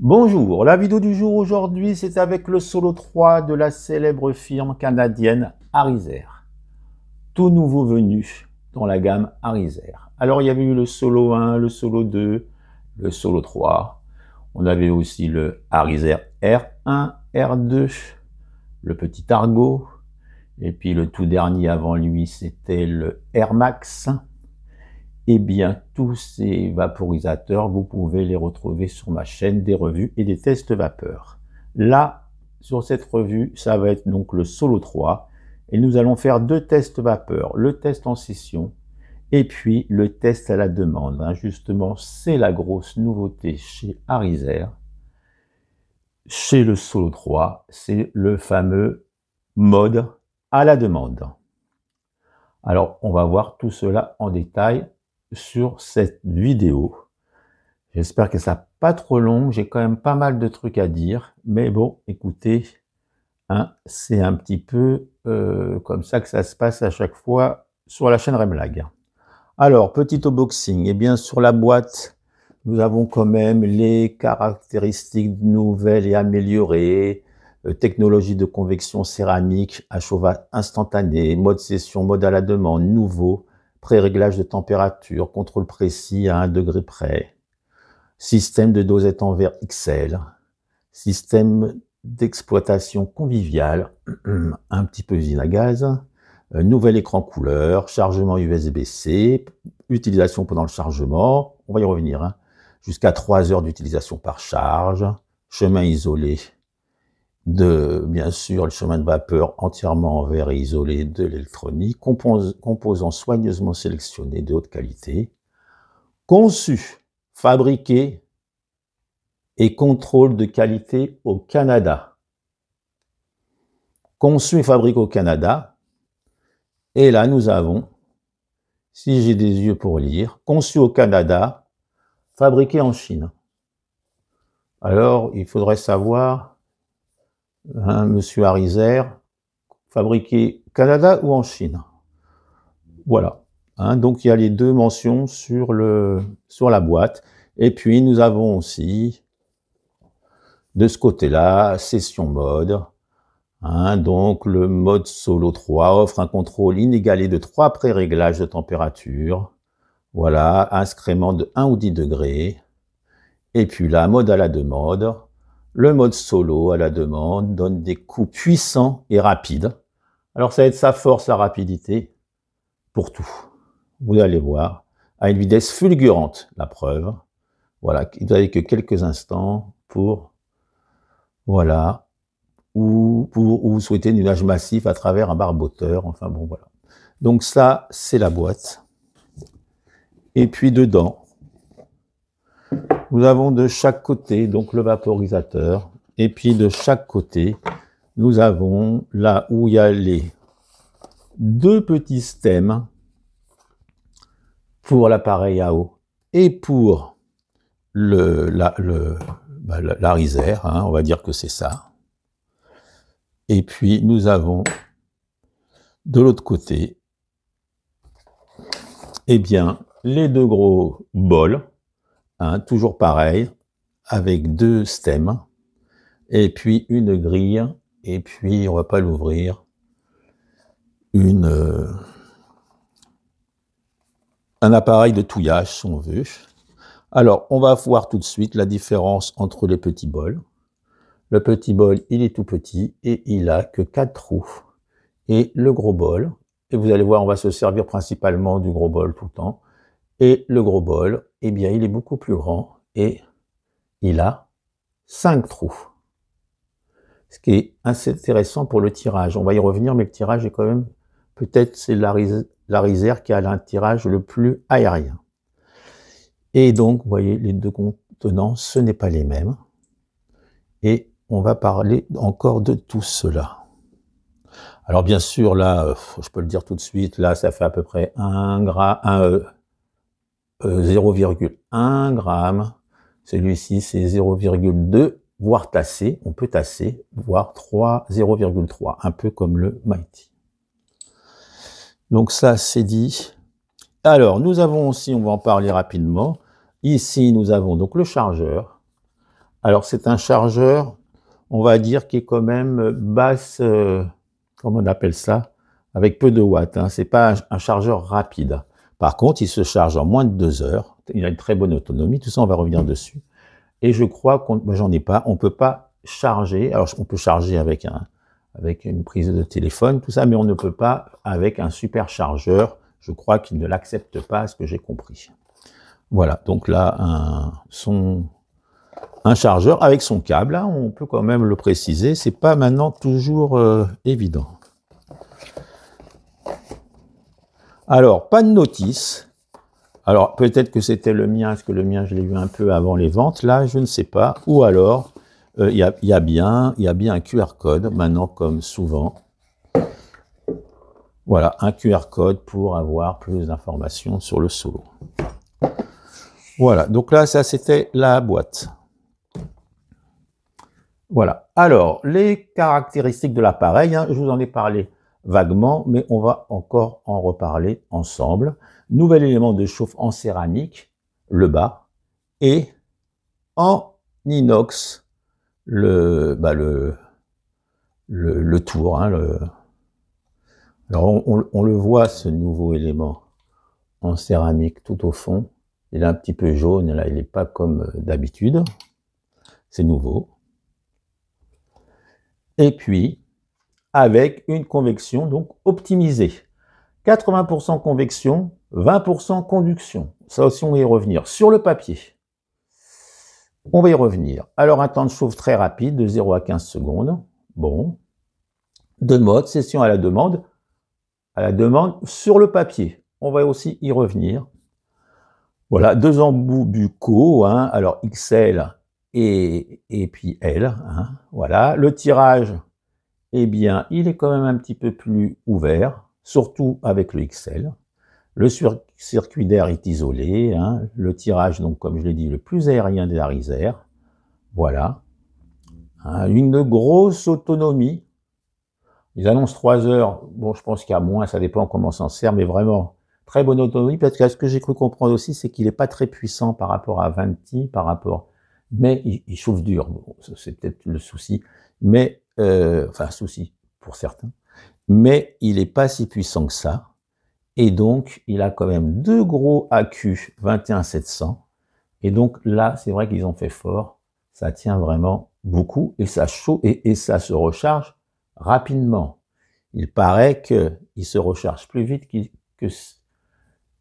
Bonjour, la vidéo du jour aujourd'hui, c'est avec le Solo 3 de la célèbre firme canadienne Arizer. Tout nouveau venu dans la gamme Arizer. Alors, il y avait eu le Solo 1, le Solo 2, le Solo 3. On avait aussi le Arizer R1, R2, le petit Argo. Et puis, le tout dernier avant lui, c'était le Air Max eh bien, tous ces vaporisateurs, vous pouvez les retrouver sur ma chaîne des revues et des tests vapeur. Là, sur cette revue, ça va être donc le Solo 3. Et nous allons faire deux tests vapeur, le test en session et puis le test à la demande. Hein. Justement, c'est la grosse nouveauté chez Arizer. Chez le Solo 3, c'est le fameux mode à la demande. Alors, on va voir tout cela en détail sur cette vidéo. J'espère que ça pas trop long. J'ai quand même pas mal de trucs à dire. Mais bon, écoutez, hein, c'est un petit peu euh, comme ça que ça se passe à chaque fois sur la chaîne Remlag. Alors, petit unboxing, Eh bien, sur la boîte, nous avons quand même les caractéristiques nouvelles et améliorées, euh, technologie de convection céramique à instantanée, instantané, mode session, mode à la demande, nouveau, pré-réglage de température, contrôle précis à 1 degré près, système de dosette en verre XL, système d'exploitation conviviale, un petit peu usine à gaz, nouvel écran couleur, chargement USB-C, utilisation pendant le chargement, on va y revenir, hein, jusqu'à 3 heures d'utilisation par charge, chemin isolé de, bien sûr, le chemin de vapeur entièrement en verre et isolé de l'électronique, composants soigneusement sélectionnés de haute qualité, conçus, fabriqués et contrôle de qualité au Canada. Conçu et fabriqué au Canada. Et là, nous avons, si j'ai des yeux pour lire, conçu au Canada, fabriqué en Chine. Alors, il faudrait savoir Hein, monsieur Harizer, fabriqué Canada ou en Chine. Voilà. Hein, donc il y a les deux mentions sur, la boîte. Et puis nous avons aussi, de ce côté-là, session mode. Hein, donc le mode solo 3 offre un contrôle inégalé de trois pré-réglages de température. Voilà, un scrément de 1 ou 10 degrés. Et puis là, mode à la demande. Le mode solo à la demande donne des coups puissants et rapides. Alors ça va être sa force, sa rapidité, pour tout. Vous allez voir, à une vitesse fulgurante, la preuve. Voilà, n'y a que quelques instants pour, voilà, ou pour, ou vous souhaitez une nage massif à travers un barboteur, enfin bon, voilà. Donc ça, c'est la boîte. Et puis dedans, nous avons de chaque côté donc le vaporisateur et puis de chaque côté nous avons là où il y a les deux petits stems pour l'appareil à eau et pour le, la, le, bah, hein, on va dire que c'est ça. Et puis nous avons de l'autre côté, eh bien, les deux gros bols Hein, toujours pareil, avec deux stems, et puis une grille, et puis on va pas l'ouvrir, une, euh, un appareil de touillage si on veut. Alors on va voir tout de suite la différence entre les petits bols. Le petit bol, il est tout petit et il a que quatre trous. Et le gros bol, et vous allez voir, on va se servir principalement du gros bol tout le temps, et le gros bol, eh bien, il est beaucoup plus grand et il a 5 trous. Ce qui est assez intéressant pour le tirage. On va y revenir, mais le tirage est quand même, peut-être c'est la, la qui a un tirage le plus aérien. Et donc, vous voyez, les deux contenants, ce n'est pas les mêmes. Et on va parler encore de tout cela. Alors bien sûr, là, euh, je peux le dire tout de suite, là, ça fait à peu près un gras, euh, 0,1 euh, g. Celui-ci, c'est 0,2, voire tassé, On peut tasser, voire 3, 0,3, un peu comme le Mighty. Donc ça, c'est dit. Alors, nous avons aussi, on va en parler rapidement, ici, nous avons donc le chargeur. Alors, c'est un chargeur, on va dire, qui est quand même basse, euh, comment on appelle ça Avec peu de watts. Hein. C'est pas un chargeur rapide. Par contre, il se charge en moins de deux heures. Il a une très bonne autonomie. Tout ça, on va revenir dessus. Et je crois qu'on, j'en ai pas. On peut pas charger. Alors, on peut charger avec un, avec une prise de téléphone, tout ça, mais on ne peut pas avec un super chargeur, Je crois qu'il ne l'accepte pas, ce que j'ai compris. Voilà. Donc là, un, son, un chargeur avec son câble, on peut quand même le préciser. C'est pas maintenant toujours euh, évident. Alors, pas de notice. Alors, peut-être que c'était le mien, est-ce que le mien, je l'ai vu un peu avant les ventes, là, je ne sais pas. Ou alors, euh, il y, a, bien, bien un QR code, maintenant comme souvent. Voilà, un QR code pour avoir plus d'informations sur le solo. Voilà, donc là, ça c'était la boîte. Voilà. Alors, les caractéristiques de l'appareil, hein, je vous en ai parlé vaguement, mais on va encore en reparler ensemble. Nouvel élément de chauffe en céramique, le bas, et en inox, le, bah, le, le, tour. Hein, alors on, le voit, ce nouveau élément en céramique tout au fond. Il est un petit peu jaune, là il n'est pas comme euh, d'habitude. C'est nouveau. Et puis, avec une convection donc optimisée. 80% convection, 20% conduction. Ça aussi, on va y revenir. Sur le papier, on va y revenir. Alors, un temps de chauffe très rapide, de 0 à 15 secondes. Bon. Deux modes, session à la demande, à la demande sur le papier. On va aussi y revenir. Voilà, deux embouts buccaux, hein. alors XL et, et puis L. Hein. voilà, le tirage eh bien, il est quand même un petit peu plus ouvert, surtout avec le XL. Le circuit d'air est isolé, hein. le tirage, donc comme je l'ai dit, le plus aérien des risère. Voilà. Hein, une grosse autonomie. Ils annoncent 3 heures. Bon, je pense qu'il qu'à moins, ça dépend comment on s'en sert, mais vraiment, très bonne autonomie. Parce que ce que j'ai cru comprendre aussi, c'est qu'il n'est pas très puissant par rapport à 20, par rapport. Mais il, chauffe dur. c'est peut-être le souci. Mais euh, enfin souci pour certains, mais il n'est pas si puissant que ça, et donc il a quand même deux gros AQ 21700, et donc là c'est vrai qu'ils ont fait fort, ça tient vraiment beaucoup, et ça, chaud, et, ça se recharge rapidement. Il paraît qu'il se recharge plus vite qu'il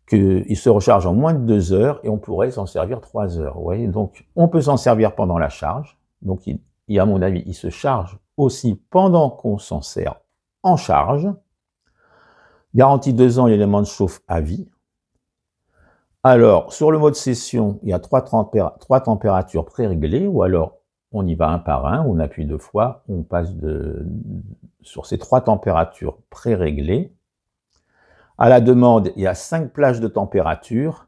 que, il se recharge en moins de deux heures et on pourrait s'en servir trois heures. Vous voyez donc on peut s'en servir pendant la charge. Donc, il, il, à mon avis, il se charge aussi pendant qu'on s'en sert en charge. Garantie deux ans, l'élément de chauffe à vie. Alors, sur le mode session, il y a trois, températures pré-réglées, ou alors on y va un par un, on appuie deux fois, on passe sur ces trois températures pré-réglées. À la demande, il y a cinq plages de température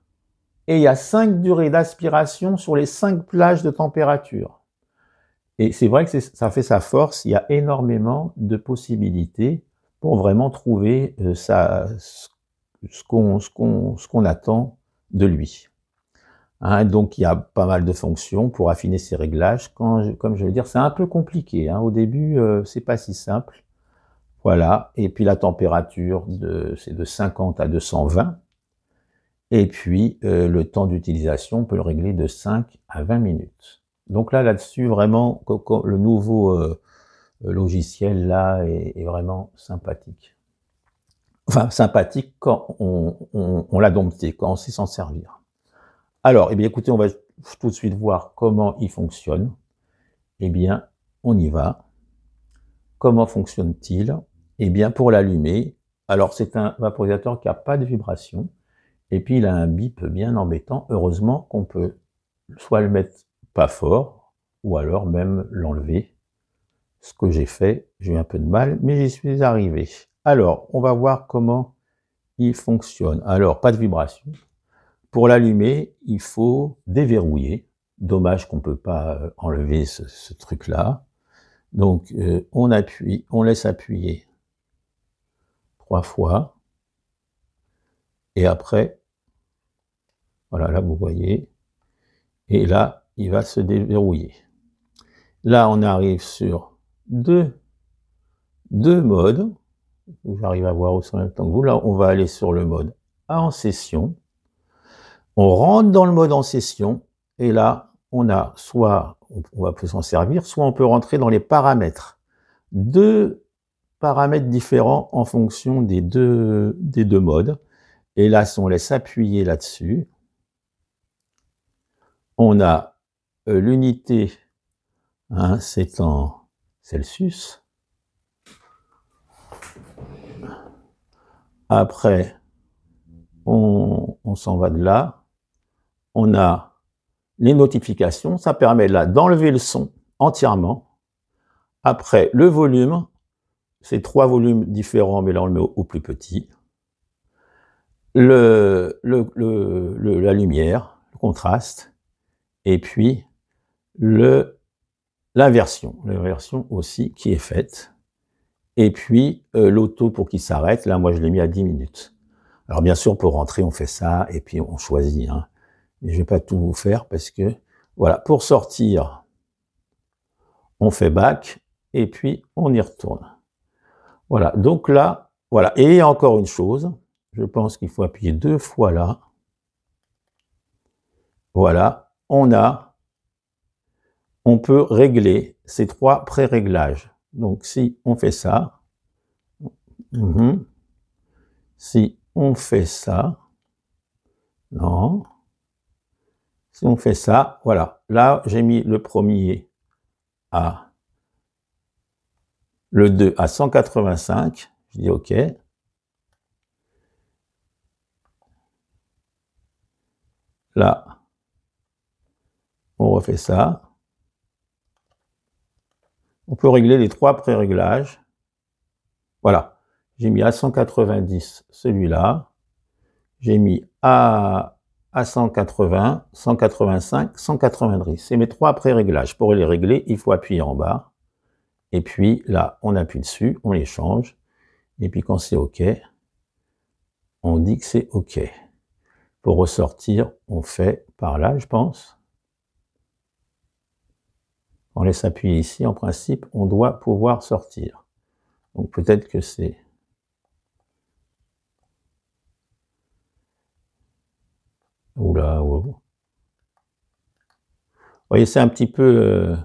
et il y a cinq durées d'aspiration sur les cinq plages de température. Et c'est vrai que ça fait sa force, il y a énormément de possibilités pour vraiment trouver euh, ce qu'on attend de lui. Hein, donc il y a pas mal de fonctions pour affiner ses réglages. Quand je, comme je le dire, c'est un peu compliqué. Hein. Au début, euh, c'est pas si simple. Voilà. Et puis la température, c'est de 50 à 220. Et puis euh, le temps d'utilisation, on peut le régler de 5 à 20 minutes. Donc là, là-dessus, vraiment, le nouveau euh, euh, logiciel là est, vraiment sympathique. Enfin, sympathique quand on, l'a dompté, quand on sait s'en servir. Alors, eh bien, écoutez, on va tout de suite voir comment il fonctionne. Eh bien, on y va. Comment fonctionne-t-il Eh bien, pour l'allumer, alors c'est un vaporisateur qui n'a pas de vibration, et puis il a un bip bien embêtant. Heureusement qu'on peut soit le mettre fort, ou alors même l'enlever. Ce que j'ai fait, j'ai eu un peu de mal, mais j'y suis arrivé. Alors, on va voir comment il fonctionne. Alors, pas de vibration. Pour l'allumer, il faut déverrouiller. Dommage qu'on peut pas euh, enlever ce, truc-là. Donc, euh, on appuie, on laisse appuyer trois fois. Et après, voilà, là, vous voyez. Et là, il va se déverrouiller. Là, on arrive sur deux, deux modes. J'arrive à voir aussi en même temps que vous. Là, on va aller sur le mode en session. On rentre dans le mode en session. Et là, on a soit, on va plus s'en servir, soit on peut rentrer dans les paramètres. Deux paramètres différents en fonction des deux, des deux modes. Et là, si on laisse appuyer là-dessus, on a euh, l'unité, hein, c'est en Celsius. Après, on, s'en va de là. On a les notifications. Ça permet là d'enlever le son entièrement. Après, le volume, c'est trois volumes différents, mais là on le met au, plus petit. Le, la lumière, le contraste, et puis l'inversion, l'inversion aussi qui est faite, et puis euh, l'auto pour qu'il s'arrête, là moi je l'ai mis à 10 minutes. Alors bien sûr pour rentrer on fait ça, et puis on choisit, hein. mais je vais pas tout vous faire parce que, voilà, pour sortir, on fait back, et puis on y retourne. Voilà, donc là, voilà, et encore une chose, je pense qu'il faut appuyer deux fois là, voilà, on a on peut régler ces trois pré-réglages. Donc si on fait ça, mhm. si on fait ça, non, si on fait ça, voilà, là j'ai mis le premier à le 2 à 185, je dis OK. Là, on refait ça. On peut régler les trois pré-réglages. Voilà. J'ai mis à 190 celui-là. J'ai mis à, à 180, 185, 190. C'est mes trois pré-réglages. Pour les régler, il faut appuyer en bas. Et puis là, on appuie dessus, on les change. Et puis quand c'est OK, on dit que c'est OK. Pour ressortir, on fait par là, je pense on laisse appuyer ici, en principe, on doit pouvoir sortir. Donc peut-être que c'est... Oula, là oh, oh. Vous voyez, c'est un petit peu... Euh,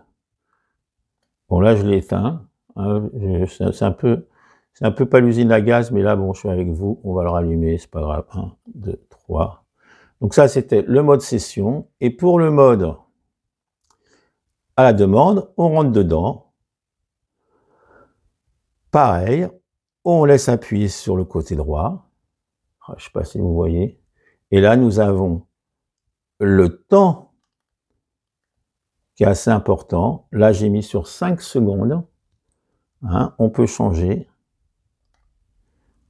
bon, là, je l'éteins. Hein, c'est un peu... C'est un peu pas l'usine à gaz, mais là, bon, je suis avec vous, on va le rallumer, c'est pas grave. 1, 2, 3. Donc ça, c'était le mode session. Et pour le mode à la demande, on rentre dedans. Pareil, on laisse appuyer sur le côté droit. Ah, je ne sais pas si vous voyez. Et là, nous avons le temps qui est assez important. Là, j'ai mis sur 5 secondes. Hein, on peut changer.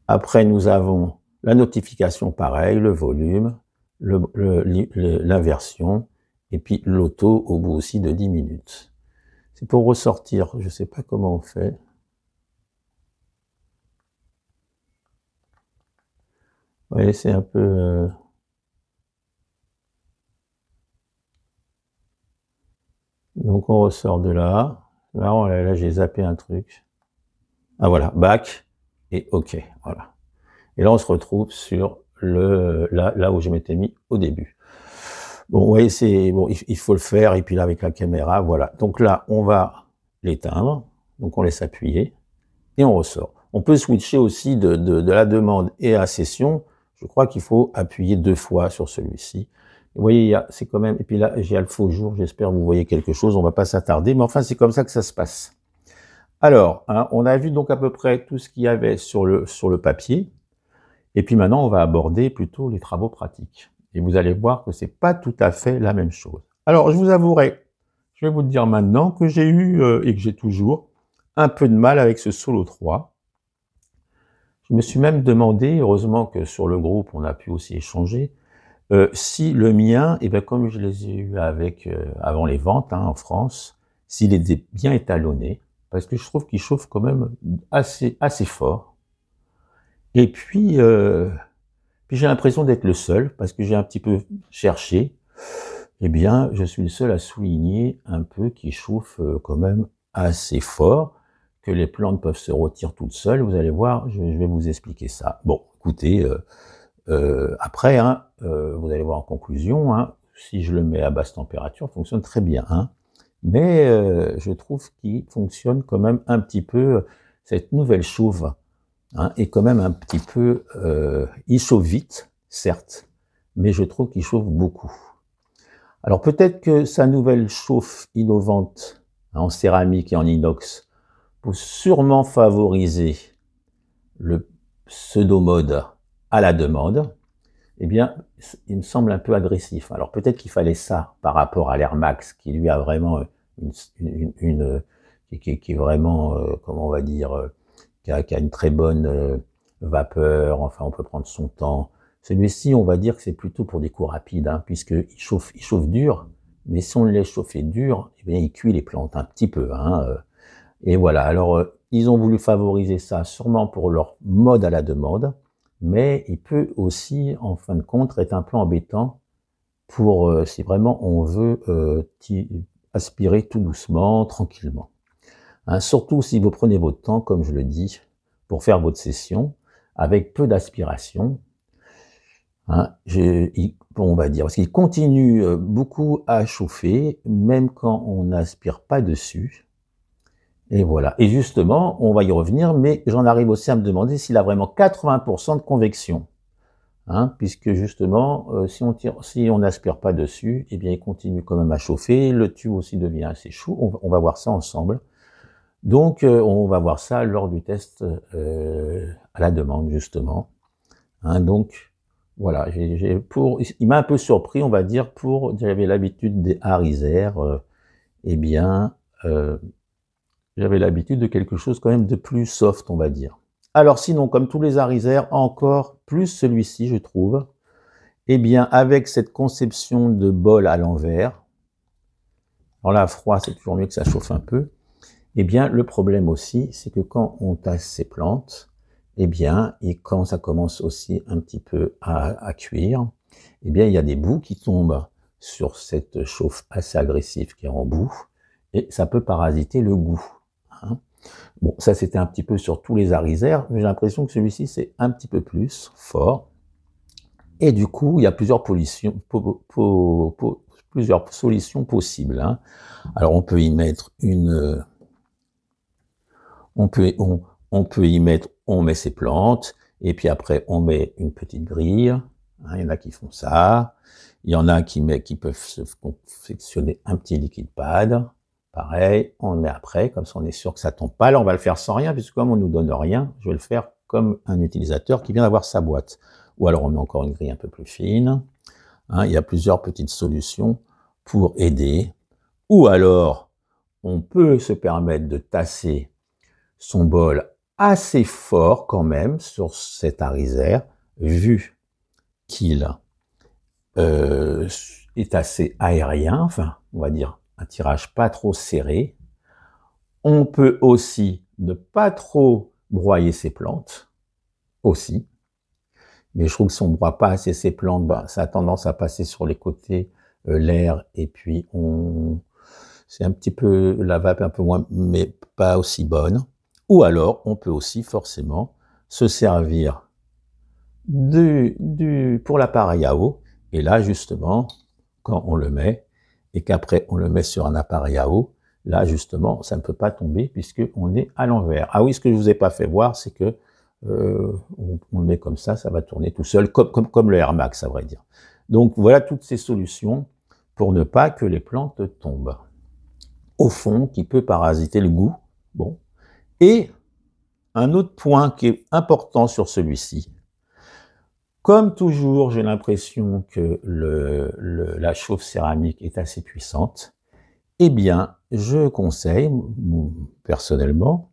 Après, nous avons la notification, pareil, le volume, l'inversion, et puis l'auto au bout aussi de 10 minutes. C'est pour ressortir, je ne sais pas comment on fait. Vous voyez, c'est un peu... Euh, donc on ressort de là. Là, là j'ai zappé un truc. Ah voilà, back et OK, voilà. Et là, on se retrouve sur le là, là où je m'étais mis au début. Bon, vous voyez, c'est bon, il, faut le faire. Et puis là, avec la caméra, voilà. Donc là, on va l'éteindre. Donc on laisse appuyer et on ressort. On peut switcher aussi de, de, la demande et à session. Je crois qu'il faut appuyer deux fois sur celui-ci. Vous voyez, il y a, c'est quand même. Et puis là, j'ai le faux jour. J'espère que vous voyez quelque chose. On va pas s'attarder, mais enfin, c'est comme ça que ça se passe. Alors, hein, on a vu donc à peu près tout ce qu'il y avait sur le, sur le papier. Et puis maintenant, on va aborder plutôt les travaux pratiques. Et vous allez voir que c'est pas tout à fait la même chose. Alors, je vous avouerai, je vais vous dire maintenant que j'ai eu euh, et que j'ai toujours un peu de mal avec ce solo 3. Je me suis même demandé, heureusement que sur le groupe on a pu aussi échanger, euh, si le mien, et eh bien comme je les ai eu avec euh, avant les ventes hein, en France, s'il était bien étalonné, parce que je trouve qu'il chauffe quand même assez assez fort. Et puis euh, puis j'ai l'impression d'être le seul, parce que j'ai un petit peu cherché. Eh bien, je suis le seul à souligner un peu qu'il chauffe euh, quand même assez fort, que les plantes peuvent se retirer toutes seules. Vous allez voir, je, vais vous expliquer ça. Bon, écoutez, euh, euh, après, hein, vous allez voir en conclusion, hein, si je le mets à basse température, fonctionne très bien. Hein. Mais je trouve qu'il fonctionne quand même un petit peu cette nouvelle chauve Hein, est quand même un petit peu... Euh, il chauffe vite, certes, mais je trouve qu'il chauffe beaucoup. Alors peut-être que sa nouvelle chauffe innovante hein, en céramique et en inox peut sûrement favoriser le pseudo-mode à la demande, eh bien, il me semble un peu agressif. Alors peut-être qu'il fallait ça par rapport à l'Air Max, qui lui a vraiment une, qui, qui, est vraiment, euh, comment on va dire, euh, qui a, une très bonne euh, vapeur, enfin on peut prendre son temps. Celui-ci, on va dire que c'est plutôt pour des coups rapides, hein, puisqu'il chauffe, il chauffe dur, mais si on le laisse chauffer dur, eh bien, il cuit les plantes un petit peu. Hein, euh. et voilà, alors euh, ils ont voulu favoriser ça sûrement pour leur mode à la demande, mais il peut aussi, en fin de compte, être un plan embêtant pour si vraiment on veut aspirer tout doucement, tranquillement. Hein, surtout si vous prenez votre temps, comme je le dis, pour faire votre session, avec peu d'aspiration. Hein, on va dire, parce qu'il continue euh, beaucoup à chauffer, même quand on n'aspire pas dessus. Et voilà. Et justement, on va y revenir, mais j'en arrive aussi à me demander s'il a vraiment 80% de convection. Hein, puisque justement, euh, si on si on n'aspire pas dessus, eh bien, il continue quand même à chauffer. Le tube aussi devient assez chaud. on va voir ça ensemble. Donc, euh, on va voir ça lors du test euh, à la demande, justement. Hein, donc, voilà, j'ai pour, il m'a un peu surpris, on va dire, pour, j'avais l'habitude des harisères, euh, eh bien, j'avais l'habitude de quelque chose quand même de plus soft, on va dire. Alors sinon, comme tous les harisères, encore plus celui-ci, je trouve, eh bien, avec cette conception de bol à l'envers, alors la froid, c'est toujours mieux que ça chauffe un peu, eh bien, le problème aussi, c'est que quand on tasse ces plantes, eh bien, et quand ça commence aussi un petit peu à, cuire, eh bien, il y a des bouts qui tombent sur cette chauffe assez agressive qui est en bout, et ça peut parasiter le goût. Hein. Bon, ça c'était un petit peu sur tous les arisères, mais j'ai l'impression que celui-ci c'est un petit peu plus fort. Et du coup, il y a plusieurs, solutions possibles. Hein. Alors on peut y mettre une on peut, on, on peut y mettre, on met ses plantes, et puis après on met une petite grille. Hein, il y en a qui font ça. Il y en a qui, met, qui peuvent se confectionner un petit liquide pad. Pareil, on le met après, comme ça on est sûr que ça tombe pas. Là, on va le faire sans rien, puisque comme on nous donne rien, je vais le faire comme un utilisateur qui vient d'avoir sa boîte. Ou alors on met encore une grille un peu plus fine. Hein, il y a plusieurs petites solutions pour aider. Ou alors, on peut se permettre de tasser son bol assez fort quand même sur cet arisère, vu qu'il euh, est assez aérien, enfin on va dire un tirage pas trop serré. On peut aussi ne pas trop broyer ses plantes, aussi. Mais je trouve que si on broie pas assez ses plantes, ben, ça a tendance à passer sur les côtés euh, l'air et puis on... c'est un petit peu la vape un peu moins, mais pas aussi bonne. Ou alors, on peut aussi forcément se servir du, du, pour l'appareil à eau. Et là, justement, quand on le met, et qu'après on le met sur un appareil à eau, là, justement, ça ne peut pas tomber puisqu'on est à l'envers. Ah oui, ce que je ne vous ai pas fait voir, c'est que euh, on, le met comme ça, ça va tourner tout seul, comme, comme, comme le Air Max, à vrai dire. Donc voilà toutes ces solutions pour ne pas que les plantes tombent. Au fond, qui peut parasiter le goût, bon, et un autre point qui est important sur celui-ci. Comme toujours, j'ai l'impression que la chauffe céramique est assez puissante. Eh bien, je conseille, personnellement,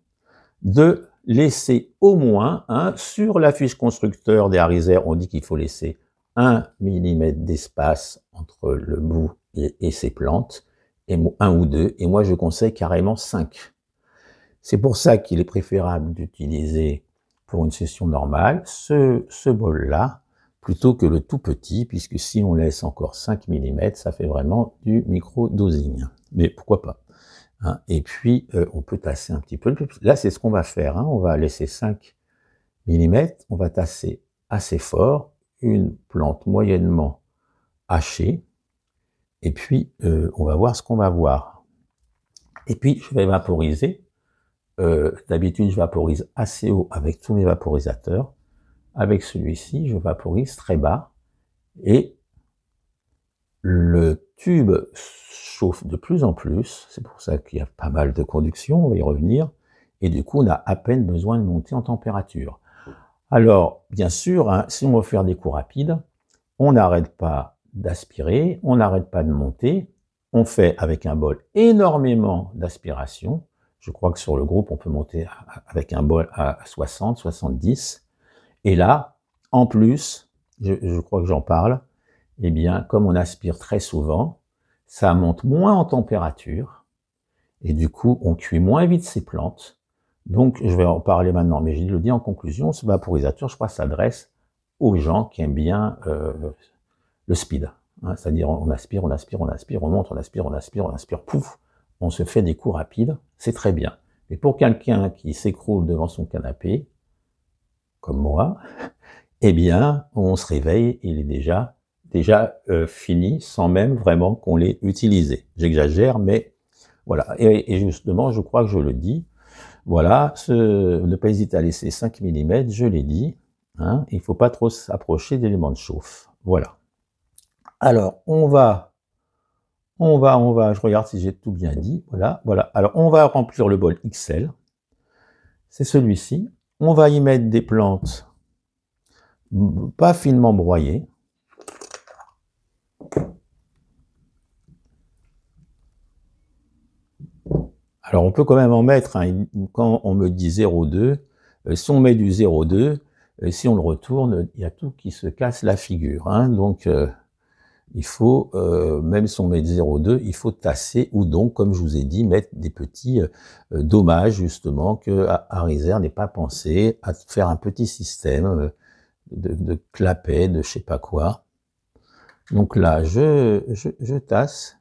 de laisser au moins, sur la fiche constructeur des harisères, on dit qu'il faut laisser un mm d'espace entre le bout et, ses plantes, et un ou deux, et moi je conseille carrément 5. C'est pour ça qu'il est préférable d'utiliser pour une session normale ce, bol-là plutôt que le tout petit, puisque si on laisse encore 5 mm, ça fait vraiment du micro-dosing. Mais pourquoi pas hein. Et puis, euh, on peut tasser un petit peu. Là, c'est ce qu'on va faire. Hein. on va laisser 5 mm, on va tasser assez fort une plante moyennement hachée, et puis, euh, on va voir ce qu'on va voir. Et puis, je vais vaporiser euh, d'habitude, je vaporise assez haut avec tous mes vaporisateurs. Avec celui-ci, je vaporise très bas et le tube chauffe de plus en plus. C'est pour ça qu'il y a pas mal de conduction, on va y revenir. Et du coup, on a à peine besoin de monter en température. Alors, bien sûr, hein, si on veut faire des coups rapides, on n'arrête pas d'aspirer, on n'arrête pas de monter, on fait avec un bol énormément d'aspiration, je crois que sur le groupe, on peut monter avec un bol à 60, 70. Et là, en plus, je, crois que j'en parle, eh bien, comme on aspire très souvent, ça monte moins en température, et du coup, on cuit moins vite ces plantes. Donc, je vais en parler maintenant, mais je le dis en conclusion, ce vaporisateur, je crois, s'adresse aux gens qui aiment bien euh, le speed. Hein, c'est-à-dire, on aspire, on aspire, on aspire, on monte, on aspire, on aspire, on aspire, pouf, on se fait des coups rapides, c'est très bien. Mais pour quelqu'un qui s'écroule devant son canapé, comme moi, eh bien, on se réveille, il est déjà, déjà euh, fini, sans même vraiment qu'on l'ait utilisé. J'exagère, mais voilà. Et, justement, je crois que je le dis. Voilà, ce, ne pas hésiter à laisser 5 mm, je l'ai dit. Hein, il ne faut pas trop s'approcher d'éléments de chauffe. Voilà. Alors, on va on va, on va, je regarde si j'ai tout bien dit. Voilà, voilà. Alors, on va remplir le bol XL. C'est celui-ci. On va y mettre des plantes pas finement broyées. Alors, on peut quand même en mettre, hein. quand on me dit 0,2, euh, si on met du 0,2, euh, si on le retourne, il y a tout qui se casse la figure. Hein. donc, euh, il faut, euh, même si on met 0,2, il faut tasser ou donc, comme je vous ai dit, mettre des petits euh, euh, dommages justement que Arizer n'ait pas pensé à faire un petit système de, de clapet, de je sais pas quoi. Donc là, je, je, je tasse.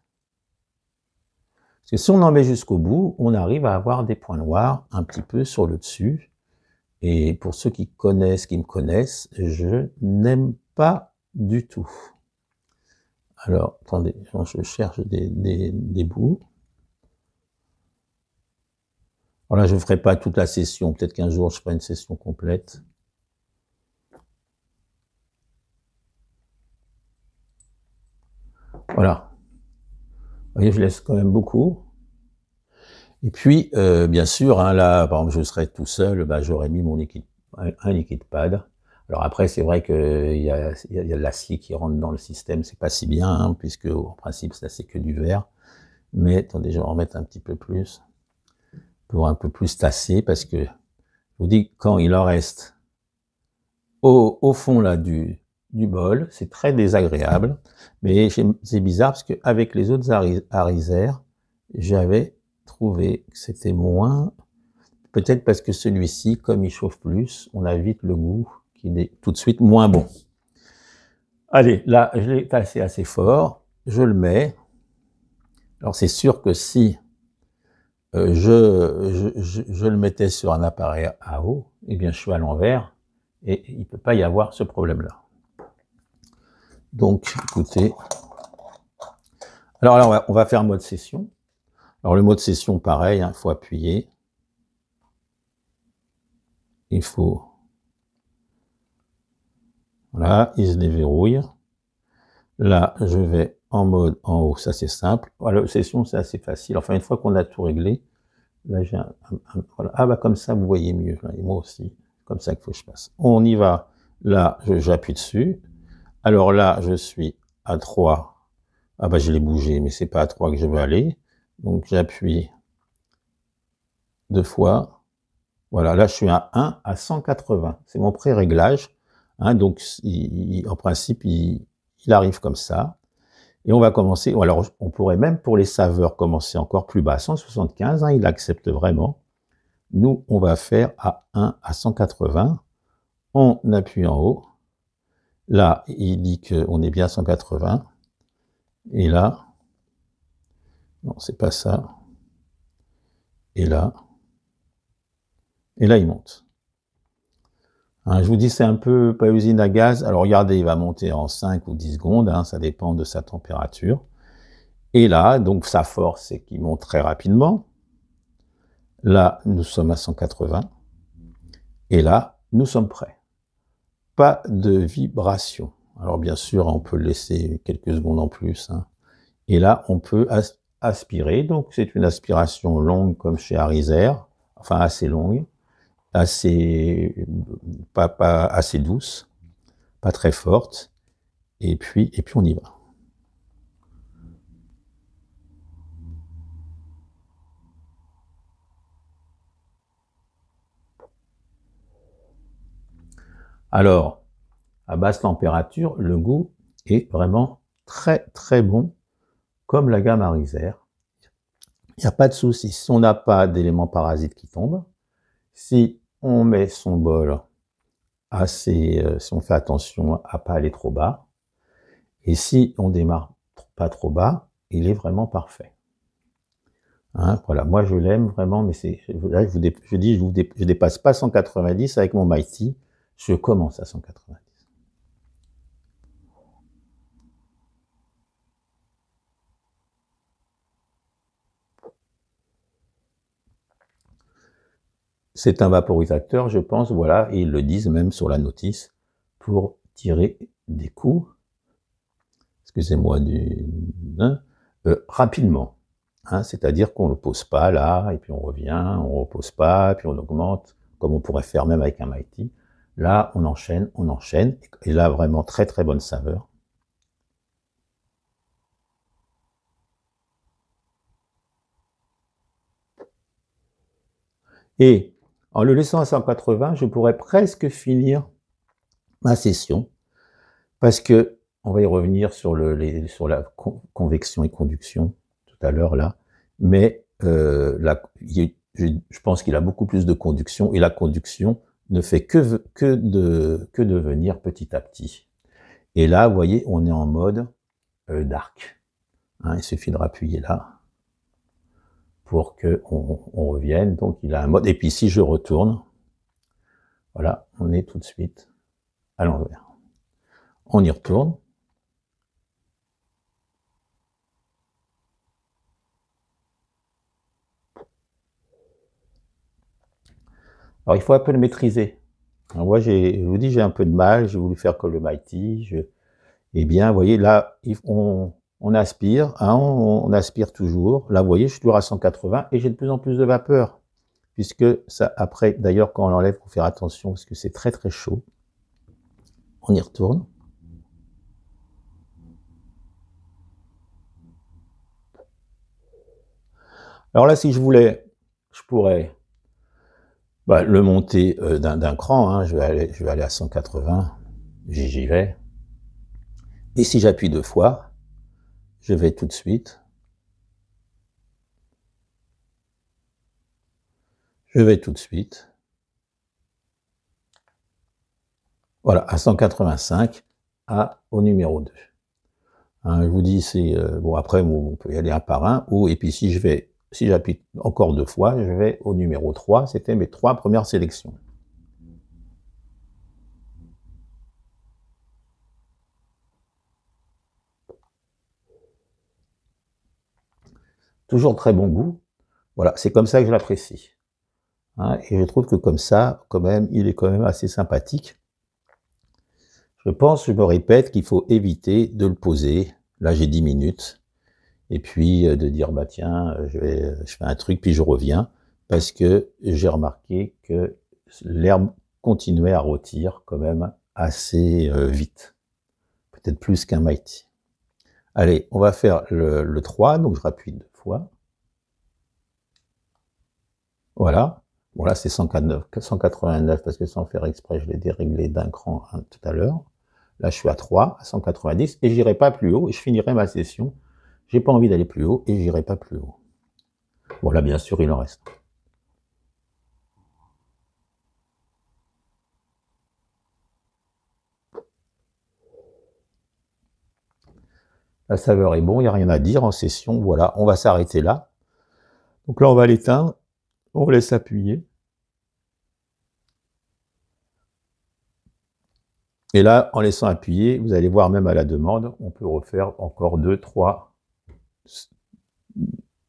Parce que si on en met jusqu'au bout, on arrive à avoir des points noirs un petit peu sur le dessus. Et pour ceux qui connaissent, qui me connaissent, je n'aime pas du tout. Alors, attendez, je cherche des, bouts. voilà je ne ferai pas toute la session. Peut-être qu'un jour, je ferai une session complète. Voilà. Vous voyez, je laisse quand même beaucoup. Et puis, euh, bien sûr, hein, là, par exemple, je serai tout seul, bah, j'aurais mis mon liquide, un, un liquide pad. Alors après, c'est vrai qu'il y a, y de l'acier qui rentre dans le système, c'est pas si bien, hein, puisque en principe, ça c'est que du verre. Mais attendez, je vais en remettre un petit peu plus, pour un peu plus tasser, parce que je vous dis, quand il en reste au, fond là du, du bol, c'est très désagréable, mais c'est bizarre, parce qu'avec les autres arisères, j'avais trouvé que c'était moins, peut-être parce que celui-ci, comme il chauffe plus, on a vite le goût qui est tout de suite moins bon. Allez, là, je l'ai tassé assez fort, je le mets. Alors c'est sûr que si euh, je, je, le mettais sur un appareil à haut, eh bien je suis à l'envers et il ne peut pas y avoir ce problème-là. Donc, écoutez. Alors là, on va, faire va, faire mode session. Alors le mode session, pareil, il hein, faut appuyer. Il faut voilà, il se déverrouille. Là, je vais en mode en haut, ça c'est simple. Voilà, ah, session, c'est assez facile. Enfin, une fois qu'on a tout réglé, là j'ai un, Ah bah comme ça, vous voyez mieux. et moi aussi, comme ça qu'il faut que je passe. On y va. Là, j'appuie dessus. Alors là, je suis à 3. Ah bah je l'ai bougé, mais c'est pas à 3 que je veux aller. Donc j'appuie deux fois. Voilà, là je suis à 1 à 180. C'est mon pré-réglage. Hein, donc, en principe, il, arrive comme ça. Et on va commencer. Alors, on pourrait même pour les saveurs commencer encore plus bas, 175. Hein, il accepte vraiment. Nous, on va faire à 1 à 180. On appuie en haut. Là, il dit qu'on est bien à 180. Et là, non, c'est pas ça. Et là, et là, il monte. Hein, je vous dis, c'est un peu pas usine à gaz. Alors regardez, il va monter en 5 ou 10 secondes, hein, ça dépend de sa température. Et là, donc sa force, c'est qu'il monte très rapidement. Là, nous sommes à 180. Et là, nous sommes prêts. Pas de vibration. Alors bien sûr, on peut laisser quelques secondes en plus. Hein. Et là, on peut aspirer. Donc c'est une aspiration longue comme chez Arizer, enfin assez longue assez, pas, pas assez douce, pas très forte, et puis, et puis on y va. Alors, à basse température, le goût est vraiment très très bon, comme la gamme arisère. Il n'y a pas de souci si on n'a pas d'éléments parasites qui tombent, si on met son bol assez, euh, si on fait attention à pas aller trop bas. Et si on démarre pas trop bas, il est vraiment parfait. Hein, voilà, moi je l'aime vraiment, mais là je, vous dis je, ne dépasse pas 190 avec mon Mighty, je commence à 190. c'est un vaporisateur, je pense, voilà, et ils le disent même sur la notice, pour tirer des coups, excusez-moi du... Hein, euh, rapidement. Hein, c'est-à-dire qu'on ne le pose pas là, et puis on revient, on ne repose pas, puis on augmente, comme on pourrait faire même avec un Mighty. Là, on enchaîne, on enchaîne, et là, vraiment très très bonne saveur. Et en le laissant à 180, je pourrais presque finir ma session parce que on va y revenir sur, le, sur la convection et conduction tout à l'heure là, mais euh, je, pense qu'il a beaucoup plus de conduction et la conduction ne fait que, que, de, que de venir petit à petit. Et là, vous voyez, on est en mode euh, dark. Hein, il suffit de rappuyer là pour que on, revienne. Donc il a un mode. Et puis si je retourne, voilà, on est tout de suite à l'envers. On y retourne. Alors il faut un peu le maîtriser. Alors, moi, je vous dis, j'ai un peu de mal, j'ai voulu faire comme le Mighty. Je... Eh bien, vous voyez, là, on, on aspire, hein, on, aspire toujours. Là, vous voyez, je suis toujours à 180 et j'ai de plus en plus de vapeur, puisque ça, après, d'ailleurs, quand on l'enlève, il faut faire attention parce que c'est très très chaud. On y retourne. Alors là, si je voulais, je pourrais bah, le monter euh, d'un cran. Hein. je, vais aller, je vais aller à 180, j'y vais. Et si j'appuie deux fois, je vais tout de suite. Je vais tout de suite. Voilà, à 185, à, au numéro 2. Hein, je vous dis, c'est euh, bon. Après, on peut y aller un par un. Ou et puis si je vais, si j'appuie encore deux fois, je vais au numéro 3. C'était mes trois premières sélections. toujours très bon goût. Voilà, c'est comme ça que je l'apprécie. Hein, et je trouve que comme ça, quand même, il est quand même assez sympathique. Je pense, je me répète, qu'il faut éviter de le poser. Là, j'ai 10 minutes. Et puis euh, de dire, bah tiens, euh, euh, je, fais un truc, puis je reviens. Parce que j'ai remarqué que l'herbe continuait à rôtir quand même assez vite. Peut-être plus qu'un Mighty. Allez, on va faire le, 3, donc je rapide fois. Voilà. Bon, là, c'est 189 parce que sans faire exprès, je l'ai déréglé d'un cran hein, tout à l'heure. Là, je suis à 3, à 190, et j'irai pas plus haut, et je finirai ma session. J'ai pas envie d'aller plus haut, et j'irai pas plus haut. Bon, là, bien sûr, il en reste. La saveur est bon, il n'y a rien à dire en session. Voilà, on va s'arrêter là. Donc là, on va l'éteindre. On laisse appuyer. Et là, en laissant appuyer, vous allez voir même à la demande, on peut refaire encore deux, trois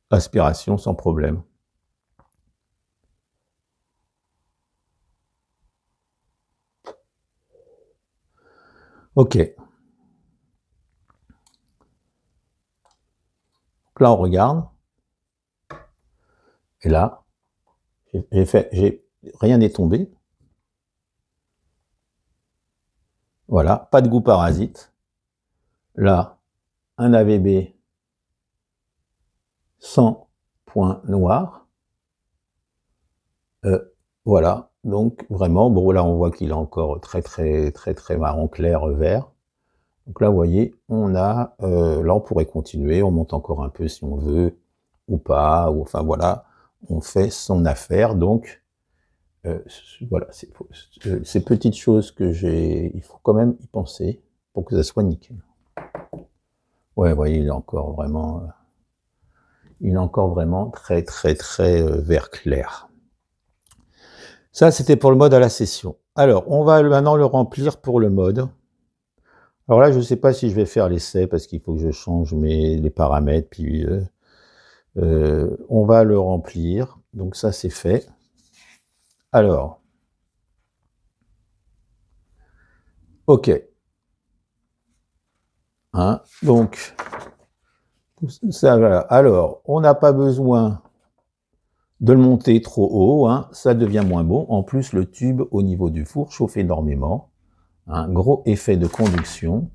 aspirations sans problème. Ok. là, on regarde. Et là, j'ai fait, j'ai, rien n'est tombé. Voilà, pas de goût parasite. Là, un AVB sans point noir. Euh, voilà, donc vraiment, bon là on voit qu'il est encore très très très très marron clair euh, vert. Donc là, vous voyez, on a, euh, là on pourrait continuer, on monte encore un peu si on veut, ou pas, ou enfin voilà, on fait son affaire, donc euh, voilà, euh, ces petites choses que j'ai, il faut quand même y penser pour que ça soit nickel. Ouais, vous voyez, il est encore vraiment, euh, il est encore vraiment très très très vert clair. Ça, c'était pour le mode à la session. Alors, on va maintenant le remplir pour le mode. Alors là, je ne sais pas si je vais faire l'essai parce qu'il faut que je change mes, les paramètres. Puis euh, euh, on va le remplir. Donc ça, c'est fait. Alors, OK. Hein, donc, ça, Alors, on n'a pas besoin de le monter trop haut, hein. ça devient moins beau. En plus, le tube au niveau du four chauffe énormément un gros effet de conduction.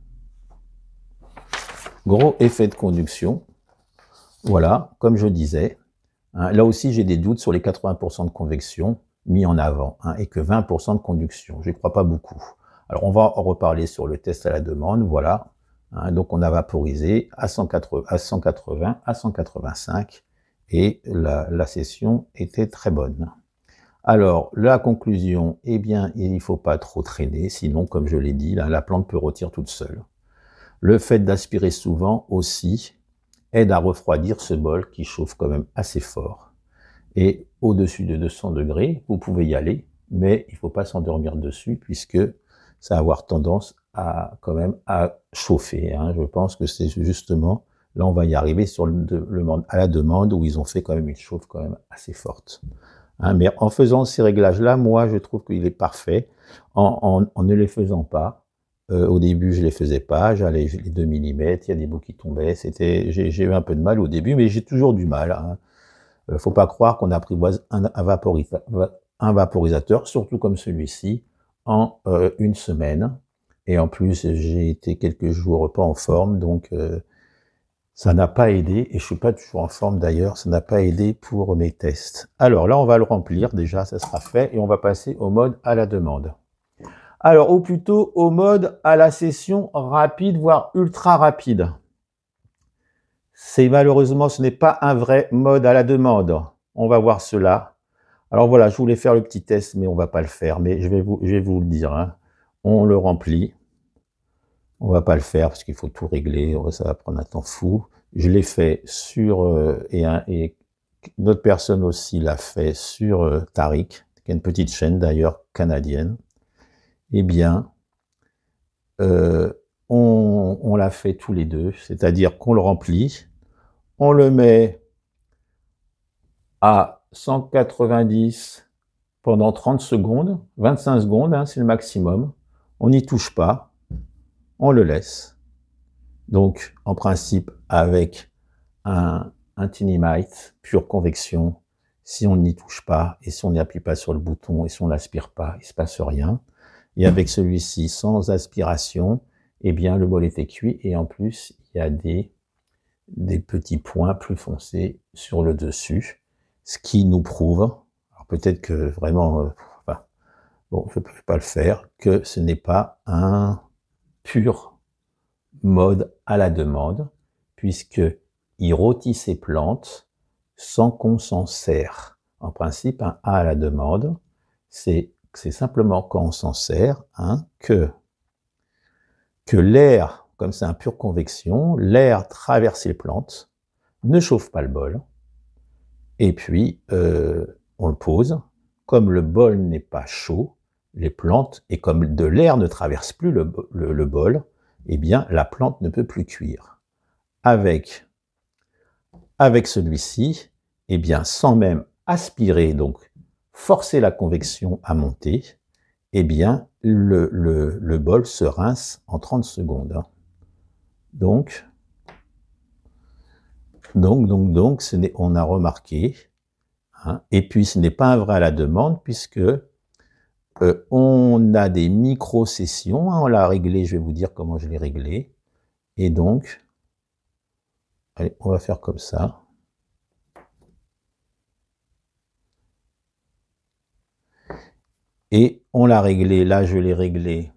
Gros effet de conduction. Voilà, comme je disais, hein, là aussi j'ai des doutes sur les 80% de convection mis en avant hein, et que 20% de conduction. Je n'y crois pas beaucoup. Alors on va en reparler sur le test à la demande. Voilà, hein, donc on a vaporisé à 180, à 185 et la session était très bonne. Alors, la conclusion, eh bien, il ne faut pas trop traîner, sinon, comme je l'ai dit, la plante peut retirer toute seule. Le fait d'aspirer souvent aussi aide à refroidir ce bol qui chauffe quand même assez fort. Et au-dessus de 200 degrés, vous pouvez y aller, mais il ne faut pas s'endormir dessus puisque ça va avoir tendance à quand même à chauffer. Hein. Je pense que c'est justement là on va y arriver sur le, à la demande où ils ont fait quand même une chauffe quand même assez forte. Hein, mais en faisant ces réglages-là, moi, je trouve qu'il est parfait. En, ne les faisant pas, euh, au début, je les faisais pas, j'allais les 2 mm, il y a des bouts qui tombaient, c'était, j'ai eu un peu de mal au début, mais j'ai toujours du mal. il hein. ne euh, faut pas croire qu'on apprivoise un, un, vaporisateur, surtout comme celui-ci, en euh, une semaine. Et en plus, j'ai été quelques jours pas en forme, donc ça n'a pas aidé, et je suis pas toujours en forme d'ailleurs, ça n'a pas aidé pour mes tests. Alors là, on va le remplir déjà, ça sera fait, et on va passer au mode à la demande. Alors, ou plutôt au mode à la session rapide, voire ultra rapide. C'est malheureusement, ce n'est pas un vrai mode à la demande. On va voir cela. Alors voilà, je voulais faire le petit test, mais on va pas le faire, mais je vais vous, je vais vous le dire. Hein. On le remplit on va pas le faire parce qu'il faut tout régler, ça va prendre un temps fou. Je l'ai fait sur, euh, et, un, et une autre personne aussi l'a fait sur euh, Tariq, qui est une petite chaîne d'ailleurs canadienne. Eh bien, euh, on, l'a fait tous les deux, c'est-à-dire qu'on le remplit, on le met à 190 pendant 30 secondes, 25 secondes, hein, c'est le maximum. On n'y touche pas, on le laisse. Donc, en principe, avec un, un tinimite, pure convection, si on n'y touche pas, et si on n'y appuie pas sur le bouton, et si on n'aspire pas, il se passe rien. Et avec celui-ci, sans aspiration, eh bien, le bol était cuit, et en plus, il y a des, des petits points plus foncés sur le dessus, ce qui nous prouve, alors peut-être que vraiment, euh, bon, je ne peux pas le faire, que ce n'est pas un, pur mode à la demande, puisque il rôtit ses plantes sans qu'on s'en sert. En principe, un A à la demande, c'est simplement quand on s'en sert, hein, que, que l'air, comme c'est un pur convection, l'air traverse les plantes, ne chauffe pas le bol, et puis euh, on le pose. Comme le bol n'est pas chaud, les plantes, et comme de l'air ne traverse plus le, bol, eh bien la plante ne peut plus cuire. Avec, avec celui-ci, eh bien sans même aspirer, donc forcer la convection à monter, eh bien le, bol se rince en 30 secondes. Hein. Donc, donc, donc, donc, on a remarqué. Hein, et puis, ce n'est pas un vrai à la demande, puisque euh, on a des micro-sessions. Hein, on l'a réglé, je vais vous dire comment je l'ai réglé. Et donc, on va faire comme ça. Et on l'a réglé, là je l'ai réglé.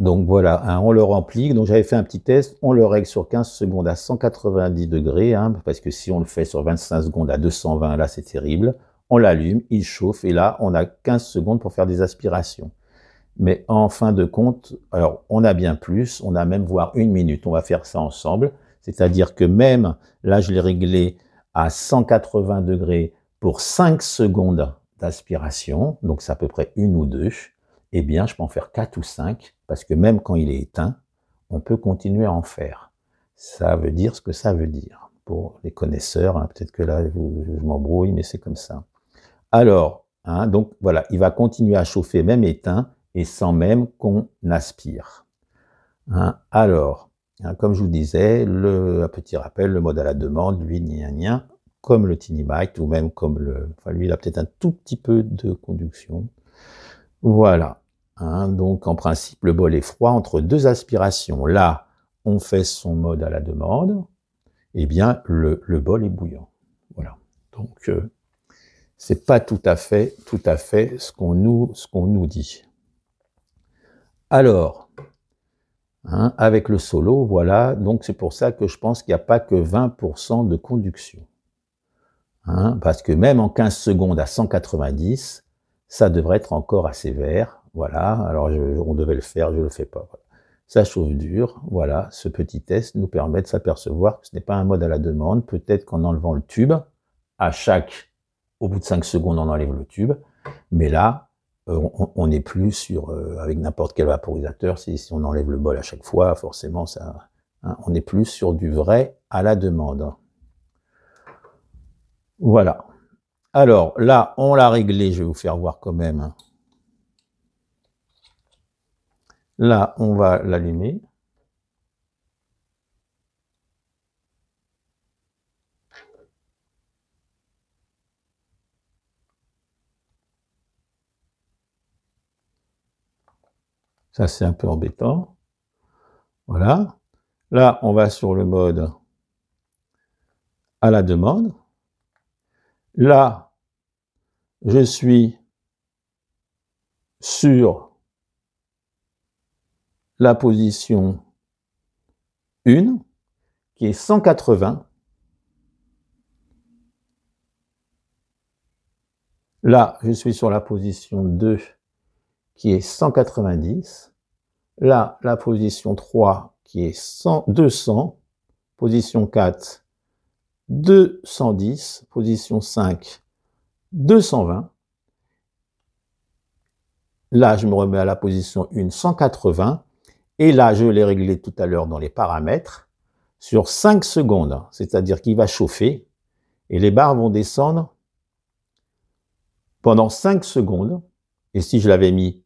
Donc voilà, hein, on le remplit. Donc j'avais fait un petit test, on le règle sur 15 secondes à 190 degrés, hein, parce que si on le fait sur 25 secondes à 220, là c'est terrible on l'allume, il chauffe, et là, on a 15 secondes pour faire des aspirations. Mais en fin de compte, alors on a bien plus, on a même voire une minute, on va faire ça ensemble. C'est-à-dire que même, là je l'ai réglé à 180 degrés pour 5 secondes d'aspiration, donc c'est à peu près une ou deux, eh bien je peux en faire 4 ou 5, parce que même quand il est éteint, on peut continuer à en faire. Ça veut dire ce que ça veut dire. Pour les connaisseurs, hein, peut-être que là je m'embrouille, mais c'est comme ça. Alors, hein, donc voilà, il va continuer à chauffer même éteint et sans même qu'on aspire. Hein, alors, hein, comme je vous disais, un petit rappel, le mode à la demande, lui, a rien, comme le Tinimite, ou même comme le... Enfin, lui, il a peut-être un tout petit peu de conduction. Voilà. donc, en principe, le bol est froid entre deux aspirations. Là, on fait son mode à la demande. Eh bien, le, bol est bouillant. Voilà. Donc, euh, c'est pas tout à fait, tout à fait ce qu'on nous, ce qu'on nous dit. Alors, hein, avec le solo, voilà, donc c'est pour ça que je pense qu'il n'y a pas que 20% de conduction. Hein, parce que même en 15 secondes à 190, ça devrait être encore assez vert. Voilà, alors on devait le faire, je ne le fais pas. Ça chauffe dur, voilà, ce petit test nous permet de s'apercevoir que ce n'est pas un mode à la demande. Peut-être qu'en enlevant le tube, à chaque au bout de 5 secondes, on enlève le tube. Mais là, euh, on n'est plus sur, euh, avec n'importe quel vaporisateur, si, on enlève le bol à chaque fois, forcément, ça, hein, on est plus sur du vrai à la demande. Voilà. Alors là, on l'a réglé, je vais vous faire voir quand même. Là, on va l'allumer. Ça, c'est un peu embêtant. Voilà. Là, on va sur le mode à la demande. Là, je suis sur la position 1, qui est 180. Là, je suis sur la position 2, qui est 190. Là, la position 3 qui est 100, 200. Position 4, 210. Position 5, 220. Là, je me remets à la position 1, 180. Et là, je l'ai réglé tout à l'heure dans les paramètres sur 5 secondes, c'est-à-dire qu'il va chauffer et les barres vont descendre pendant 5 secondes. Et si je l'avais mis